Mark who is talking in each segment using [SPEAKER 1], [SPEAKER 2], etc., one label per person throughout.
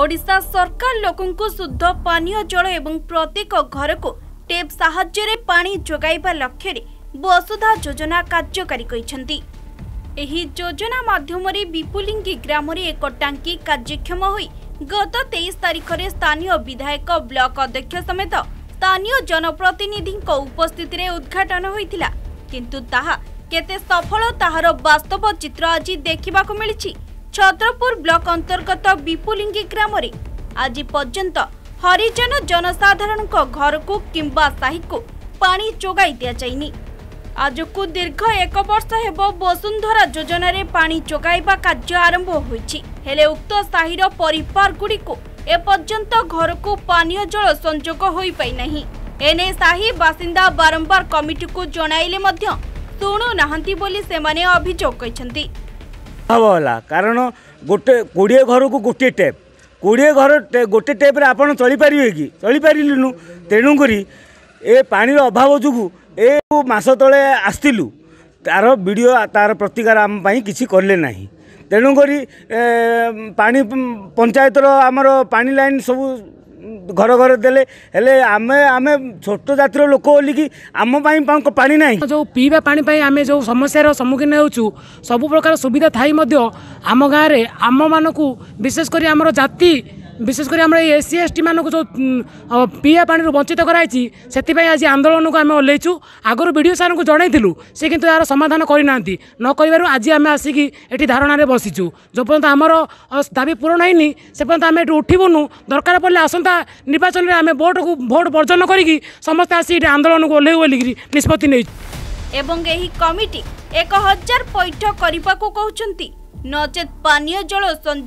[SPEAKER 1] ଓଡ଼ିଶା ସରକାର ଲୋକଙ୍କୁ ଶୁଦ୍ଧ ପାନୀୟ ଜଳ ଏବଂ ପ୍ରତ୍ୟେକ ଘରକୁ টেপ সাহায্যে পানি যোগাইবা লক্ষ্যে বসুধা যোজনা কার্যকারী করেছেন এই যোজনা মাধ্যমে বিপুলিঙ্গি গ্রামে এক টাঙ্কি কার্যক্ষম হয়ে গত তেইশ তারিখে স্থানীয় বিধায়ক ব্লক অধ্যক্ষ সমেত স্থানীয় জনপ্রতিনিধি উপস্থিতি উদ্ঘাটন হয়েছিল কিন্তু তাহা কেতে সফল তাহার বাস্তব চিত্র আজ দেখা মিছে ଛତ୍ରପୁର ବ୍ଲକ ଅନ୍ତର୍ଗତ ବିପୁଲିଙ୍ଗି ଗ୍ରାମରେ ଆଜି ପର୍ଯ୍ୟନ୍ତ ହରିଜନ ଜନସାଧାରଣଙ୍କ ଘରକୁ କିମ୍ବା ସାହିକୁ ପାଣି ଯୋଗାଇ ଦିଆଯାଇନି ଆଜକୁ ଦୀର୍ଘ ଏକ ବର୍ଷ ହେବ ବସୁନ୍ଧରା ଯୋଜନାରେ ପାଣି ଯୋଗାଇବା କାର୍ଯ୍ୟ ଆରମ୍ଭ ହୋଇଛି ହେଲେ ଉକ୍ତ ସାହିର ପରିବାରଗୁଡ଼ିକୁ ଏପର୍ଯ୍ୟନ୍ତ ଘରକୁ ପାନୀୟ ଜଳ ସଂଯୋଗ ହୋଇପାଇନାହିଁ এনে সাহি বাসিন্দা বারম্বার কমিটিকু জনাইলে মধ্য শুণু নাহান্তি বলি সেমানে অভিযোগ করেছেন
[SPEAKER 2] সম্ভব হল কারণ গোটে কোড়িয়ে ঘরকু গোটিয়ে টেপ কোড়িয়ে ঘর গোটে টেপ্রে আপনার চলিপারে কি চলিপারিলুনু তেণুকরি এ পাণির অভাব যোগু এ মাস তলে আসলু তার ভিডিও তার প্রতিকার আমি কিছু কলে না তেণুকরি পাণি পঞ্চায়েতর আমার পাণি লাইন সবু ଘର ଘର ଦେଲେ ହେଲେ ଆମେ ଆମେ ଛୋଟ ଜାତିର ଲୋକ ବୋଲିକି ଆମ ପାଇଁ ପାଣି ନାହିଁ ଯେଉଁ ପିଇବା ପାଣି ପାଇଁ ଆମେ ଯେଉଁ ସମସ୍ୟାର ସମ୍ମୁଖୀନ ହେଉଛୁ ସବୁ ପ୍ରକାର ସୁବିଧା ଥାଇ ମଧ୍ୟ ଆମ ଗାଁରେ ଆମମାନଙ୍କୁ ବିଶେଷ କରି ଆମର ଜାତି विशेष गरी आमसिएस टी जो पीया पा वञ्चित गराइँछ आज आन्दोलनको आम उछु आगरू विडिओ सारम् से सि यार समाधान गरि ना नकु आसिक ए धारणा बसिछु जो पर्यन्त आम दाबी पूरण हैनी पर्यन्त आम एउटा उठुन दरकारी पर्दै आसम्ता निर्वाचनले भोट बर्जन गरिक समे आसि आन्दोलनको ओली निष्पत्ति नै
[SPEAKER 1] ए कमिटी एक हजार पैठो नचेत पानीय जल सं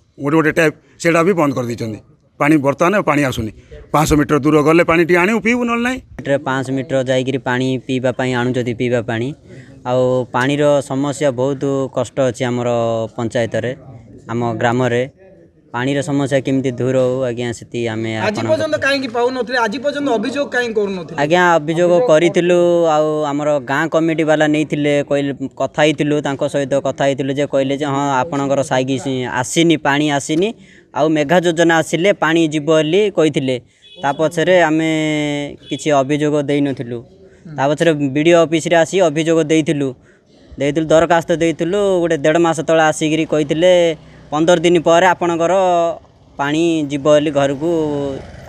[SPEAKER 3] ଗୋଟେ ଗୋଟେ ଟାଇପ୍ ସେଇଟା ବି ବନ୍ଦ କରିଦେଇଛନ୍ତି ପାଣି ବର୍ତ୍ତମାନ ପାଣି ଆସୁନି ପାଞ୍ଚଶହ ମିଟର ଦୂର ଗଲେ ପାଣି ଟିକେ ଆଣିବୁ ପିଇବୁ ନହେଲେ ନାହିଁ
[SPEAKER 4] ମିଟର ପାଞ୍ଚଶହ ମିଟର ଯାଇକିରି ପାଣି ପିଇବା ପାଇଁ ଆଣୁଛନ୍ତି ପିଇବା ପାଣି ଆଉ ପାଣିର ସମସ୍ୟା ବହୁତ କଷ୍ଟ ଅଛି ଆମର ପଞ୍ଚାୟତରେ ଆମ ଗ୍ରାମରେ ପାଣିର ସମସ୍ୟା କେମିତି ଦୂର ହଉ ଆଜ୍ଞା ସେଠି ଆମେ ଆଜି ପର୍ଯ୍ୟନ୍ତ
[SPEAKER 5] କାହିଁକି ପାଉନଥିଲେ ଆଜି ପର୍ଯ୍ୟନ୍ତ ଅଭିଯୋଗ କାହିଁକି କରୁନଥିଲେ
[SPEAKER 4] ଆଜ୍ଞା ଅଭିଯୋଗ କରିଥିଲୁ ଆଉ ଆମର ଗାଁ କମିଟି ବାଲା ନେଇଥିଲେ କହିଲେ କଥା ହେଇଥିଲୁ ତାଙ୍କ ସହିତ କଥା ହେଇଥିଲୁ ଯେ କହିଲେ ଯେ ହଁ ଆପଣଙ୍କର ସାଇକି ଆସିନି ପାଣି ଆସିନି ଆଉ ମେଘା ଯୋଜନା ଆସିଲେ ପାଣି ଯିବ ବୋଲି କହିଥିଲେ ତା ପଛରେ ଆମେ କିଛି ଅଭିଯୋଗ ଦେଇନଥିଲୁ ତା ପଛରେ ବି ଡ଼ି ଓ ଅଫିସରେ ଆସି ଅଭିଯୋଗ ଦେଇଥିଲୁ ଦେଇଥିଲୁ ଦରଖାସ୍ତ ଦେଇଥିଲୁ ଗୋଟେ ଦେଢ଼ ମାସ ତଳେ ଆସିକିରି କହିଥିଲେ ପନ୍ଦର ଦିନ ପରେ ଆପଣଙ୍କର ପାଣି ଯିବ ବୋଲି ଘରକୁ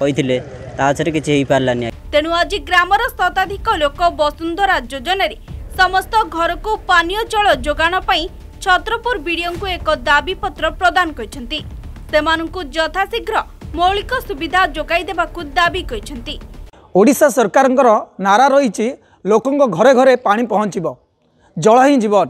[SPEAKER 4] କହିଥିଲେ ତା ଛରେ କିଛି ହେଇପାରିଲାନି
[SPEAKER 1] ତେଣୁ ଆଜି ଗ୍ରାମର ଶତାଧିକ ଲୋକ ବସୁନ୍ଧରା ଯୋଜନାରେ ସମସ୍ତ ଘରକୁ ପାନୀୟ ଜଳ ଯୋଗାଣ ପାଇଁ ଛତ୍ରପୁର ବିଡ଼ିଓଙ୍କୁ ଏକ ଦାବିପତ୍ର ପ୍ରଦାନ କରିଛନ୍ତି ସେମାନଙ୍କୁ ଯଥାଶୀଘ୍ର ମୌଳିକ ସୁବିଧା ଯୋଗାଇ ଦେବାକୁ ଦାବି କରିଛନ୍ତି
[SPEAKER 5] ଓଡ଼ିଶା ସରକାରଙ୍କର ନାରା ରହିଛି ଲୋକଙ୍କ ଘରେ ଘରେ ପାଣି ପହଞ୍ଚିବ ଜଳ ହିଁ ଜୀବନ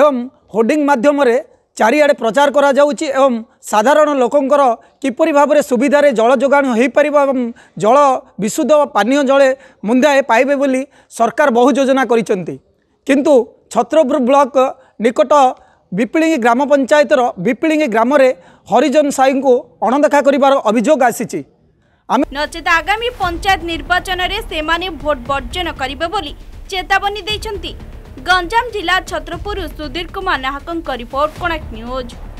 [SPEAKER 5] ଏବଂ ହୋର୍ଡ଼ିଂ ମାଧ୍ୟମରେ ଚାରିଆଡ଼େ ପ୍ରଚାର କରାଯାଉଛି ଏବଂ ସାଧାରଣ ଲୋକଙ୍କର କିପରି ଭାବରେ ସୁବିଧାରେ ଜଳ ଯୋଗାଣ ହୋଇପାରିବ ଏବଂ ଜଳ ବିଶୁଦ୍ଧ ପାନୀୟ ଜଳେ ମୁନ୍ଦାଏ ପାଇବେ ବୋଲି ସରକାର ବହୁ ଯୋଜନା କରିଛନ୍ତି କିନ୍ତୁ ଛତ୍ରପୁର ବ୍ଲକ ନିକଟ ବିପିଳିଙ୍ଗି ଗ୍ରାମ ପଞ୍ଚାୟତର ବିପିଳିଙ୍ଗି ଗ୍ରାମରେ ହରିଜନ ସାହିଙ୍କୁ ଅଣଦେଖା କରିବାର ଅଭିଯୋଗ ଆସିଛି ଆମେ
[SPEAKER 1] ନଚେତ ଆଗାମୀ ପଞ୍ଚାୟତ ନିର୍ବାଚନରେ ସେମାନେ ଭୋଟ ବର୍ଜନ କରିବେ ବୋଲି ଚେତାବନୀ ଦେଇଛନ୍ତି ଗଞ୍ଜାମ ଜିଲ୍ଲା ଛତ୍ରପୁରରୁ ସୁଧୀର କୁମାର ନାହକଙ୍କ ରିପୋର୍ଟ କନେକ୍ଟ ନ୍ୟୁଜ୍